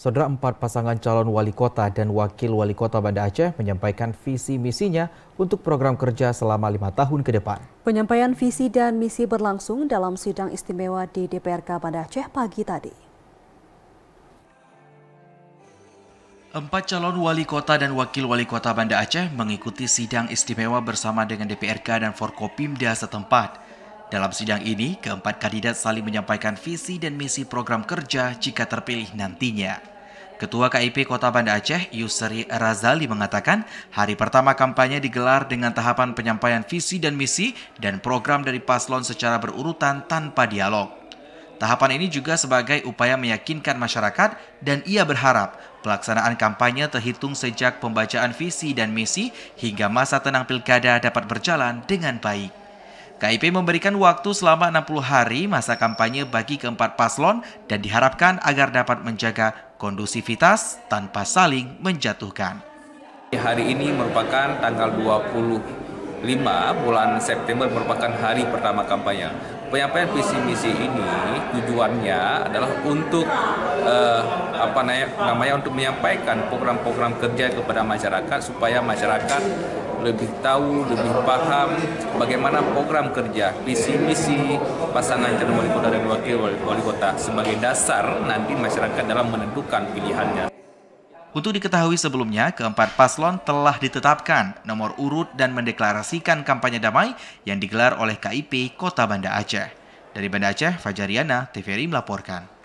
Saudara empat pasangan calon wali kota dan wakil wali kota Banda Aceh menyampaikan visi misinya untuk program kerja selama lima tahun ke depan. Penyampaian visi dan misi berlangsung dalam sidang istimewa di DPRK Banda Aceh pagi tadi. Empat calon wali kota dan wakil wali kota Banda Aceh mengikuti sidang istimewa bersama dengan DPRK dan Forkopimda setempat. Dalam sidang ini, keempat kandidat saling menyampaikan visi dan misi program kerja jika terpilih nantinya. Ketua KIP Kota Banda Aceh, Yusri Razali mengatakan, hari pertama kampanye digelar dengan tahapan penyampaian visi dan misi dan program dari paslon secara berurutan tanpa dialog. Tahapan ini juga sebagai upaya meyakinkan masyarakat dan ia berharap pelaksanaan kampanye terhitung sejak pembacaan visi dan misi hingga masa tenang pilkada dapat berjalan dengan baik. KIP memberikan waktu selama 60 hari masa kampanye bagi keempat paslon dan diharapkan agar dapat menjaga kondusivitas tanpa saling menjatuhkan. Hari ini merupakan tanggal 25 bulan September merupakan hari pertama kampanye. Penyampaian visi misi ini tujuannya adalah untuk uh, apa namanya untuk menyampaikan program-program kerja kepada masyarakat supaya masyarakat lebih tahu, lebih paham bagaimana program kerja, visi misi pasangan calon wali kota dan wakil wali kota sebagai dasar nanti masyarakat dalam menentukan pilihannya. Untuk diketahui sebelumnya, keempat paslon telah ditetapkan nomor urut dan mendeklarasikan kampanye damai yang digelar oleh KIP Kota Banda Aceh. Dari Banda Aceh, Fajariana, TVRI melaporkan.